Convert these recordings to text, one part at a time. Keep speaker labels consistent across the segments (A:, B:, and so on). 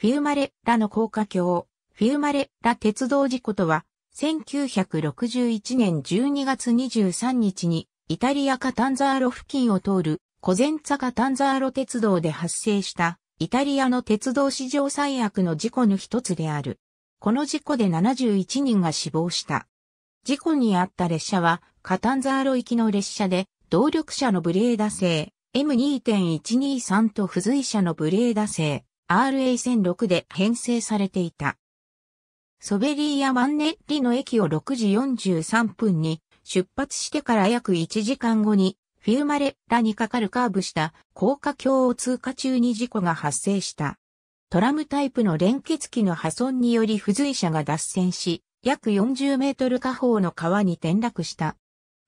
A: フィウマレ・ラの高架橋、フィウマレ・ラ鉄道事故とは、1961年12月23日に、イタリアカタンザーロ付近を通る、コゼンツァカタンザーロ鉄道で発生した、イタリアの鉄道史上最悪の事故の一つである。この事故で71人が死亡した。事故に遭った列車は、カタンザーロ行きの列車で、動力車のブレーダ製、M2.123 と付随車のブレーダ製、RA1006 で編成されていた。ソベリーやマンネッリの駅を6時43分に出発してから約1時間後にフィウマレッラにかかるカーブした高架橋を通過中に事故が発生した。トラムタイプの連結機の破損により付随車が脱線し、約40メートル下方の川に転落した。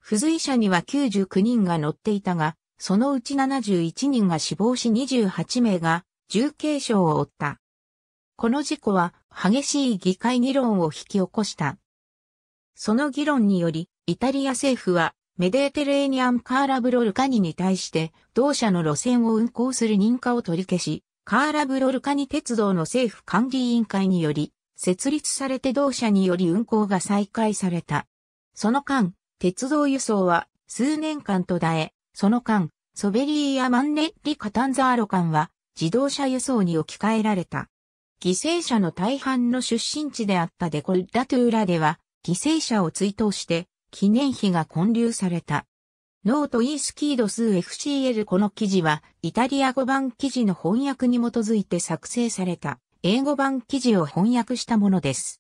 A: 付随車には99人が乗っていたが、そのうち71人が死亡し28名が重軽傷を負った。この事故は激しい議会議論を引き起こした。その議論により、イタリア政府はメデーテレーニアンカーラブロルカニに対して同社の路線を運行する認可を取り消し、カーラブロルカニ鉄道の政府管理委員会により、設立されて同社により運行が再開された。その間、鉄道輸送は数年間途絶え、その間、ソベリーやマンネッリ・カタンザーロ間は自動車輸送に置き換えられた。犠牲者の大半の出身地であったデコルダトゥーラでは、犠牲者を追悼して記念碑が建立された。ノートイースキードス FCL この記事はイタリア語版記事の翻訳に基づいて作成された英語版記事を翻訳したものです。